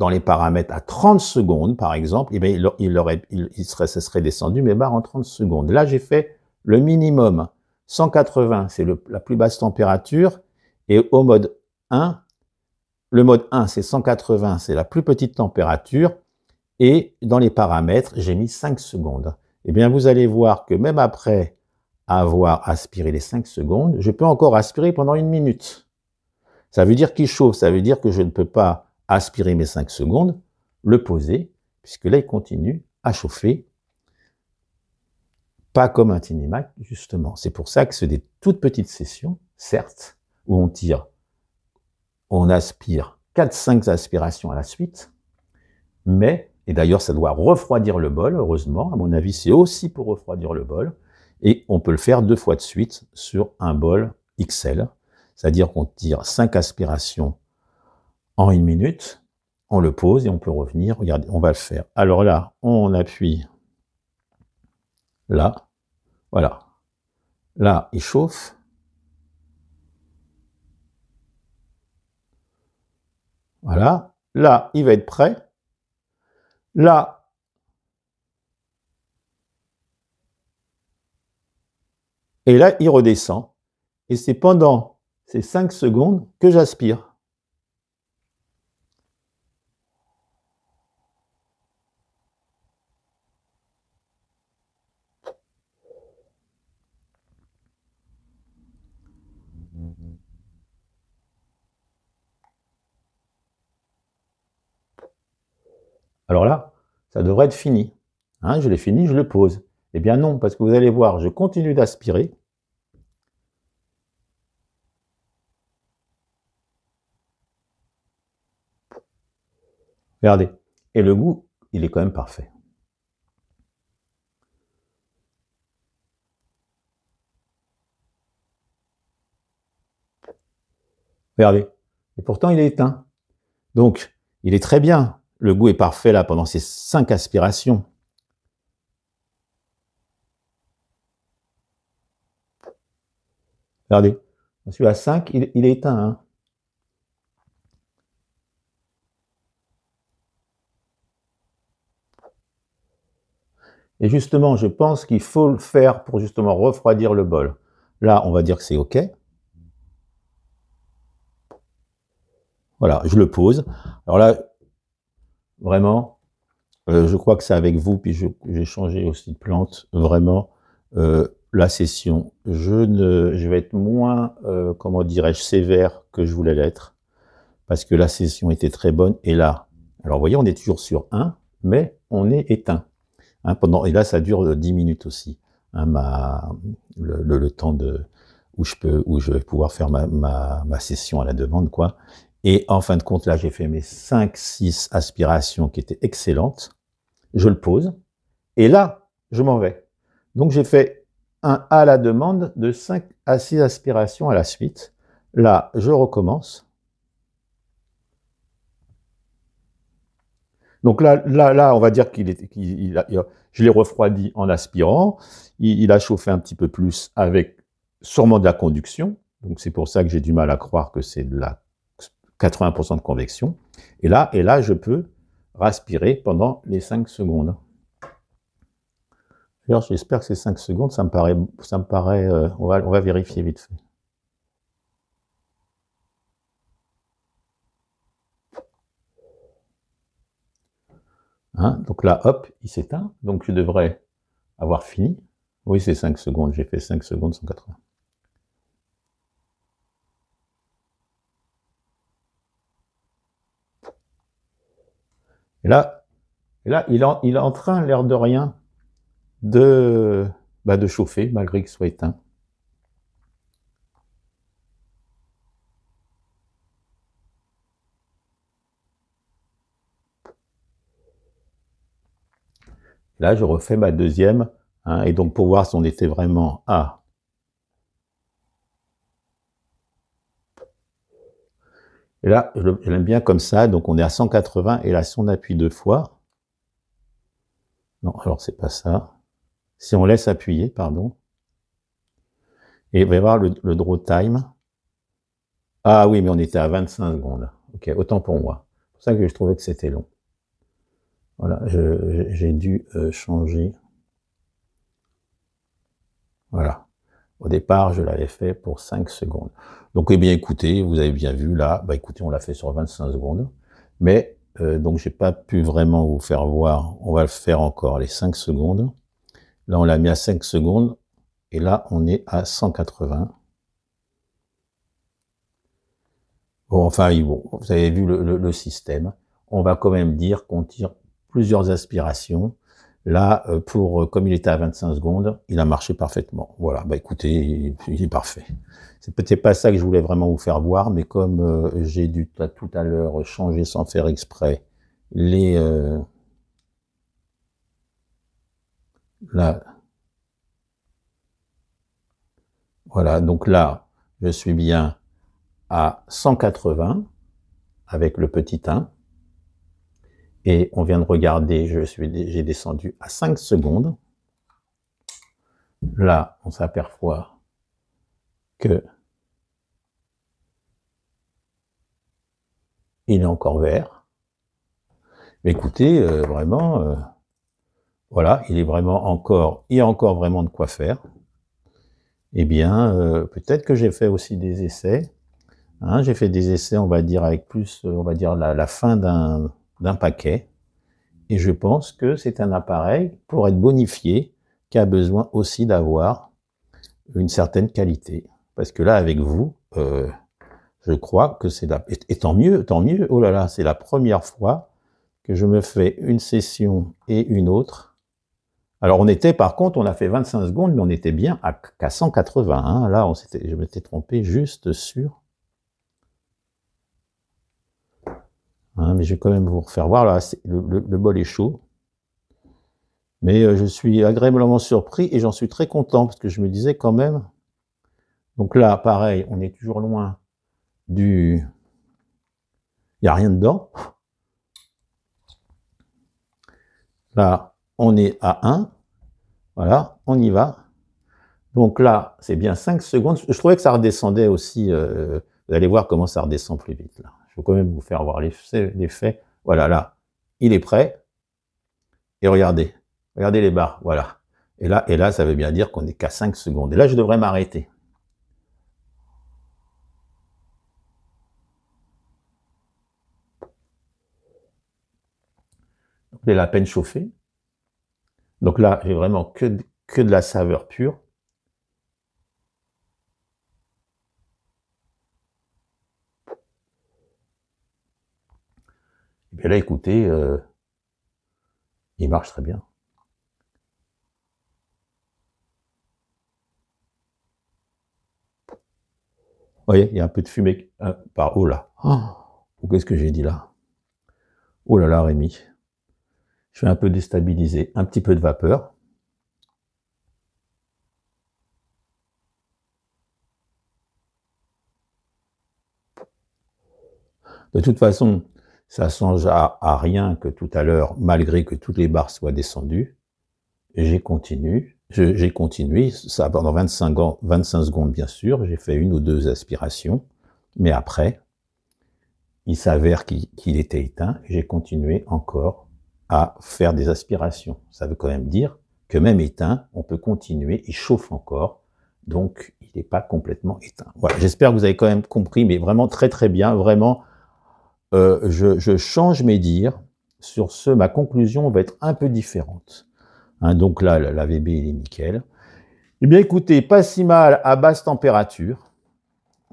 dans les paramètres à 30 secondes, par exemple, eh il, serait, ce serait descendu mais barre en 30 secondes. Là, j'ai fait le minimum. 180, c'est la plus basse température. Et au mode 1, le mode 1, c'est 180, c'est la plus petite température. Et dans les paramètres, j'ai mis 5 secondes. Eh bien, vous allez voir que même après avoir aspiré les 5 secondes, je peux encore aspirer pendant une minute. Ça veut dire qu'il chauffe, ça veut dire que je ne peux pas aspirer mes 5 secondes, le poser, puisque là, il continue à chauffer. Pas comme un Tinimac, justement. C'est pour ça que c'est des toutes petites sessions, certes, où on tire, on aspire 4-5 aspirations à la suite, mais, et d'ailleurs, ça doit refroidir le bol, heureusement. À mon avis, c'est aussi pour refroidir le bol. Et on peut le faire deux fois de suite sur un bol XL. C'est-à-dire qu'on tire 5 aspirations en une minute, on le pose et on peut revenir. Regardez, on va le faire. Alors là, on appuie là. Voilà. Là, il chauffe. Voilà. Là, il va être prêt. Là, et là, il redescend. Et c'est pendant ces cinq secondes que j'aspire. Alors là, ça devrait être fini. Hein, je l'ai fini, je le pose. Eh bien non, parce que vous allez voir, je continue d'aspirer. Regardez. Et le goût, il est quand même parfait. Regardez. Et pourtant, il est éteint. Donc, il est très bien. Le goût est parfait là pendant ces cinq aspirations. Regardez, celui à 5, il, est éteint. Hein. Et justement, je pense qu'il faut le faire pour justement refroidir le bol. Là, on va dire que c'est OK. Voilà, je le pose. Alors là, vraiment. Euh, je crois que c'est avec vous, puis j'ai changé aussi de plante, vraiment, euh, la session. Je, ne, vais être moins, euh, comment dirais-je, sévère que je voulais l'être, parce que la session était très bonne, et là, alors vous voyez, on est toujours sur 1, mais on est éteint. Hein, pendant, et là, ça dure 10 minutes aussi, hein, le, temps de, où, je peux, où je vais pouvoir faire ma, ma session à la demande, quoi. Et en fin de compte, là, j'ai fait mes 5-6 aspirations qui étaient excellentes. Je le pose. Et là, je m'en vais. Donc, j'ai fait un à la demande de 5 à 6 aspirations à la suite. Là, je recommence. Donc là, là, là, on va dire qu'il est, je l'ai refroidi en aspirant. il a chauffé un petit peu plus avec sûrement de la conduction. Donc c'est pour ça que j'ai du mal à croire que c'est de la 80% de convection. Et là, et là, je peux respirer pendant les 5 secondes. Alors, j'espère que ces 5 secondes, ça me paraît, ça me paraît euh, on, va, on va vérifier vite fait. Hein, donc là, hop, il s'éteint. Donc je devrais avoir fini. Oui, c'est 5 secondes, j'ai fait 5 secondes 180. Et là, là il, est en train, l'air de rien, de, bah, de chauffer, malgré qu'il soit éteint. Là, je refais ma deuxième. Hein, et donc, pour voir si on était vraiment à Et là, je l'aime bien comme ça, donc on est à 180, et là, si on appuie deux fois, non, alors c'est pas ça, si on laisse appuyer, pardon, et on va voir le, draw time. Ah oui, mais on était à 25 secondes. Ok, autant pour moi. C'est pour ça que je trouvais que c'était long. Voilà, j'ai dû euh, changer. Voilà. Au départ, je l'avais fait pour 5 secondes. Donc, eh bien, écoutez, vous avez bien vu là, bah, écoutez, on l'a fait sur 25 secondes. Mais, euh, donc, j'ai pas pu vraiment vous faire voir. On va le faire encore, les 5 secondes. Là, on l'a mis à 5 secondes. Et là, on est à 180. Bon, enfin, vous avez vu le système. On va quand même dire qu'on tire plusieurs aspirations Là, euh, pour euh, comme il était à 25 secondes, il a marché parfaitement. Voilà, bah écoutez, il est parfait. C'est peut-être pas ça que je voulais vraiment vous faire voir, mais comme euh, j'ai dû tout à l'heure changer sans faire exprès les là, voilà, donc là, je suis bien à 180 avec le petit 1. Et on vient de regarder, je suis, j'ai descendu à 5 secondes. Là, on s'aperçoit que il est encore vert. Mais écoutez, euh, vraiment, euh, voilà, il est vraiment encore, il y a encore vraiment de quoi faire. Eh bien, euh, peut-être que j'ai fait aussi des essais. Hein, j'ai fait des essais, on va dire, avec plus, on va dire, la fin d'un d'un paquet. Et je pense que c'est un appareil, pour être bonifié, qui a besoin aussi d'avoir une certaine qualité. Parce que là, avec vous, euh, je crois que c'est la... Et, tant mieux, tant mieux, oh là là, c'est la première fois que je me fais une session et une autre. Alors on était, par contre, on a fait 25 secondes, mais on était bien à, 180. Hein. Là, on je m'étais trompé juste sur Hein, mais je vais quand même vous refaire voir. Là, le, le, bol est chaud. Mais euh, je suis agréablement surpris et j'en suis très content parce que je me disais quand même. Donc là, pareil, on est toujours loin du. Il n'y a rien dedans. Là, on est à 1. Voilà, on y va. Donc là, c'est bien 5 secondes. Je trouvais que ça redescendait aussi. Euh, vous allez voir comment ça redescend plus vite là quand même vous faire voir les, faits. Voilà, là, il est prêt. Et regardez, regardez les barres, voilà. Et là, et là ça veut bien dire qu'on est qu'à 5 secondes. Et là, je devrais m'arrêter. Il est à peine chauffé. Donc là, j'ai vraiment que, que de la saveur pure. Et là, écoutez, euh, il marche très bien. Vous oh, voyez, il y a un peu de fumée hein, par haut oh là. Oh, Qu'est-ce que j'ai dit là Oh là là, Rémi. Je suis un peu déstabilisé. Un petit peu de vapeur. De toute façon, ça songe à, rien que tout à l'heure, malgré que toutes les barres soient descendues. J'ai continué, j'ai continué, ça pendant 25, ans, 25 secondes bien sûr, j'ai fait une ou deux aspirations, mais après, il s'avère qu'il était éteint, j'ai continué encore à faire des aspirations. Ça veut quand même dire que même éteint, on peut continuer, il chauffe encore, donc il n'est pas complètement éteint. Voilà, j'espère que vous avez quand même compris, mais vraiment très très bien, vraiment euh, je, change mes dires. Sur ce, ma conclusion va être un peu différente. Hein, donc là, l'AVB, il est nickel. Eh bien, écoutez, pas si mal à basse température.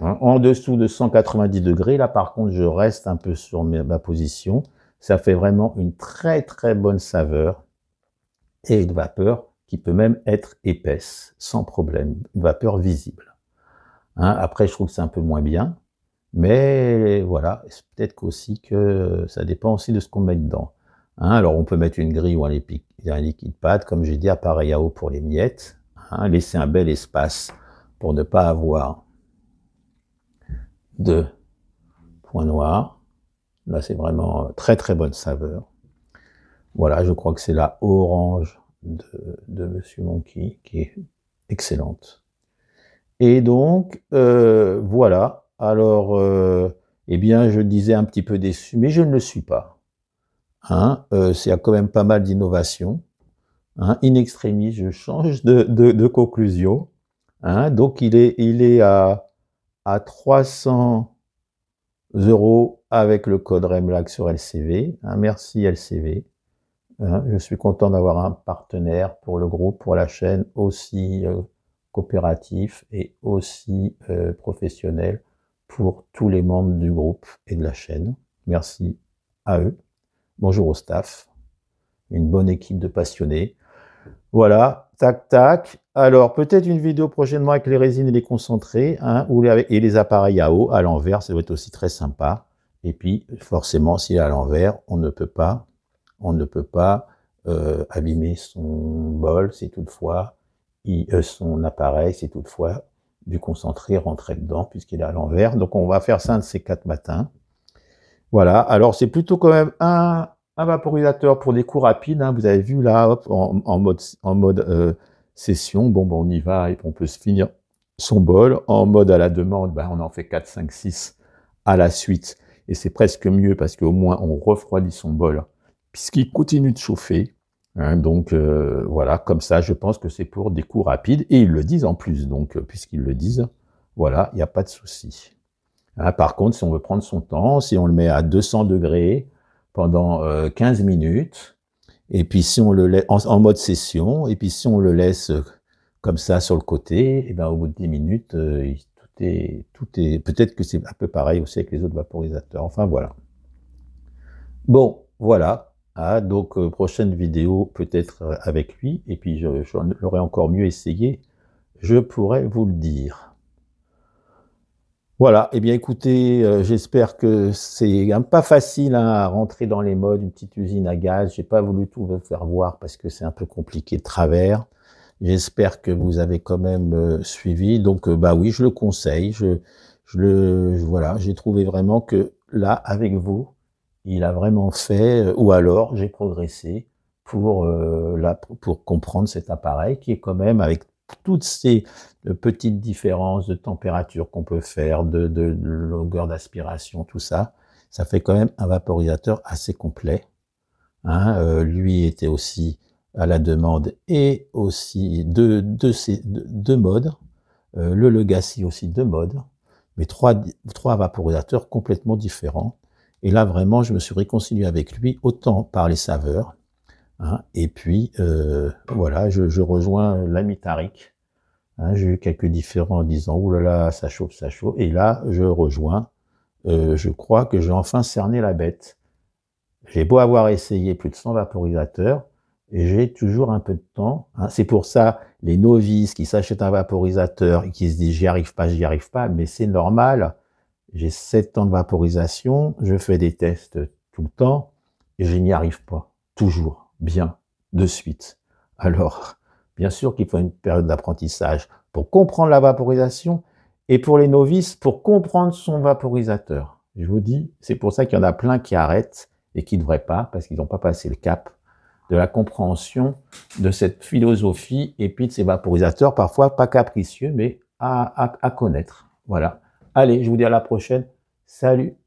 Hein, en dessous de 190 degrés, là par contre, je reste un peu sur ma position. Ça fait vraiment une très très bonne saveur et une vapeur qui peut même être épaisse, sans problème, une vapeur visible. Hein, après, je trouve que c'est un peu moins bien, mais voilà, peut-être qu'aussi que euh, ça dépend aussi de ce qu'on met dedans. Hein. alors on peut mettre une grille ou un, liquide, pâte, comme j'ai dit, appareil à eau pour les miettes. Hein, laisser un bel espace pour ne pas avoir de points noirs. Là, c'est vraiment euh, très très bonne saveur. Voilà, je crois que c'est la orange de, de Monsieur Monkey qui est excellente. Et donc, euh, voilà, alors, euh, eh bien, je disais un petit peu déçu, mais je ne le suis pas. Hein. Euh, il y a quand même pas mal d'innovations. Hein. in extremis, je change de, conclusion. Hein. donc, il est, à, 300 euros avec le code REMLAC sur LCV. merci LCV. je suis content d'avoir un partenaire pour le groupe, pour la chaîne, aussi euh, coopératif et aussi professionnel pour tous les membres du groupe et de la chaîne. Merci à eux. Bonjour au staff. Une bonne équipe de passionnés. Voilà, tac, tac. Alors, peut-être une vidéo prochainement avec les résines et les concentrés, hein, et les appareils à eau à l'envers, ça doit être aussi très sympa. Et puis, forcément, s'il est à l'envers, on ne peut pas, on ne peut pas euh, abîmer son bol c'est toutefois, euh, son appareil c'est toutefois du concentré rentrer dedans puisqu'il est à l'envers. Donc on va faire ça de ces quatre matins. Voilà, alors c'est plutôt quand même un, vaporisateur pour des coups rapides. Hein. Vous avez vu là, hop, en, mode, en mode euh, session, bon, bon, on y va et on peut se finir son bol. En mode à la demande, ben, on en fait 4, 5, 6 à la suite. Et c'est presque mieux parce qu'au moins on refroidit son bol puisqu'il continue de chauffer. Hein, donc euh, voilà, comme ça, je pense que c'est pour des coups rapides, et ils le disent en plus, donc euh, puisqu'ils le disent, voilà, il n'y a pas de souci. Hein, par contre, si on veut prendre son temps, si on le met à 200 degrés pendant 15 euh, minutes, et puis si on le laisse en, mode session, et puis si on le laisse comme ça sur le côté, et bien au bout de 10 minutes, tout est, tout est, peut-être que c'est un peu pareil aussi avec les autres vaporisateurs. Enfin voilà. Bon, voilà, ah, donc euh, prochaine vidéo peut-être euh, avec lui, et puis j'aurais je, encore mieux essayé, je pourrais vous le dire. Voilà, et eh bien écoutez, euh, j'espère que c'est pas facile hein, à rentrer dans les modes, une petite usine à gaz, j'ai pas voulu tout vous faire voir parce que c'est un peu compliqué de travers. J'espère que vous avez quand même suivi, donc bah oui, je le conseille, je le, voilà, j'ai trouvé vraiment que là, avec vous, il a vraiment fait, euh, ou alors j'ai progressé pour, euh, la, pour comprendre cet appareil qui est quand même avec toutes ces euh, petites différences de température qu'on peut faire, de, longueur d'aspiration, tout ça, ça fait quand même un vaporisateur assez complet. Hein. lui était aussi à la demande et aussi deux de, de, modes, le Legacy aussi deux modes, mais trois, trois vaporisateurs complètement différents et là, vraiment, je me suis réconcilié avec lui, autant par les saveurs. Hein. et puis, euh, voilà, je, rejoins l'ami Tariq. Hein, J'ai eu quelques différents en disant, oulala, là là, ça chauffe, ça chauffe. Et là, je rejoins. Euh, je crois que j'ai enfin cerné la bête. J'ai beau avoir essayé plus de 100 vaporisateurs, et j'ai toujours un peu de temps. Hein. C'est pour ça, les novices qui s'achètent un vaporisateur et qui se disent j'y arrive pas, j'y arrive pas, mais c'est normal. J'ai sept ans de vaporisation, je fais des tests tout le temps et je n'y arrive pas. Toujours, bien, de suite. Alors, bien sûr qu'il faut une période d'apprentissage pour comprendre la vaporisation et pour les novices, pour comprendre son vaporisateur. Je vous dis, c'est pour ça qu'il y en a plein qui arrêtent et qui ne devraient pas parce qu'ils n'ont pas passé le cap de la compréhension de cette philosophie et puis de ces vaporisateurs, parfois pas capricieux, mais à, à connaître. Voilà. Allez, je vous dis à la prochaine. Salut